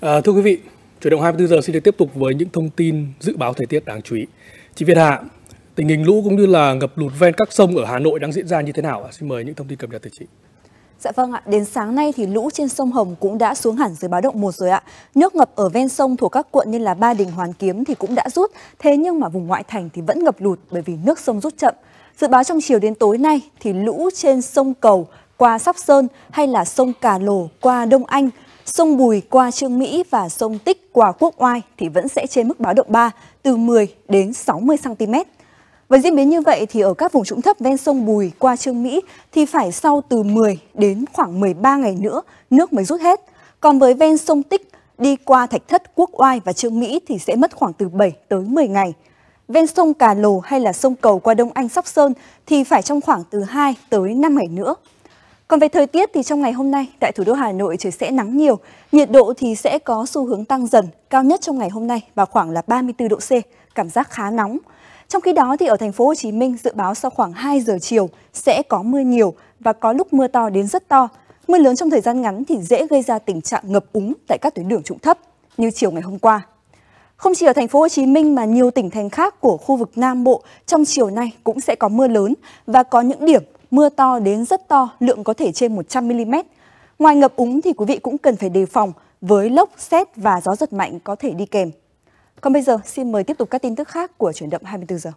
À, thưa quý vị, chuyển động 24 giờ xin được tiếp tục với những thông tin dự báo thời tiết đáng chú ý. Chị Việt Hạ, tình hình lũ cũng như là ngập lụt ven các sông ở Hà Nội đang diễn ra như thế nào? Xin mời những thông tin cập nhật từ chị. Dạ vâng ạ, đến sáng nay thì lũ trên sông Hồng cũng đã xuống hẳn dưới báo động 1 rồi ạ. Nước ngập ở ven sông thuộc các quận như là Ba Đình, Hoàn Kiếm thì cũng đã rút, thế nhưng mà vùng ngoại thành thì vẫn ngập lụt bởi vì nước sông rút chậm. Dự báo trong chiều đến tối nay thì lũ trên sông Cầu qua Sóc Sơn hay là sông Cà Lồ qua Đông Anh Sông Bùi qua Trương Mỹ và sông Tích qua Quốc Oai thì vẫn sẽ trên mức báo động 3 từ 10 đến 60 cm. Với diễn biến như vậy thì ở các vùng trũng thấp ven sông Bùi qua Trương Mỹ thì phải sau từ 10 đến khoảng 13 ngày nữa nước mới rút hết. Còn với ven sông Tích đi qua Thạch Thất, Quốc Oai và Trương Mỹ thì sẽ mất khoảng từ 7 tới 10 ngày. Ven sông Cà Lồ hay là sông Cầu qua Đông Anh Sóc Sơn thì phải trong khoảng từ 2 tới 5 ngày nữa còn về thời tiết thì trong ngày hôm nay tại thủ đô Hà Nội trời sẽ nắng nhiều, nhiệt độ thì sẽ có xu hướng tăng dần, cao nhất trong ngày hôm nay vào khoảng là 34 độ C, cảm giác khá nóng. Trong khi đó thì ở thành phố Hồ Chí Minh dự báo sau khoảng 2 giờ chiều sẽ có mưa nhiều và có lúc mưa to đến rất to. Mưa lớn trong thời gian ngắn thì dễ gây ra tình trạng ngập úng tại các tuyến đường trụng thấp như chiều ngày hôm qua. Không chỉ ở thành phố Hồ Chí Minh mà nhiều tỉnh thành khác của khu vực Nam Bộ trong chiều nay cũng sẽ có mưa lớn và có những điểm mưa to đến rất to, lượng có thể trên 100mm. Ngoài ngập úng thì quý vị cũng cần phải đề phòng với lốc, xét và gió giật mạnh có thể đi kèm. Còn bây giờ xin mời tiếp tục các tin tức khác của chuyển động 24 giờ.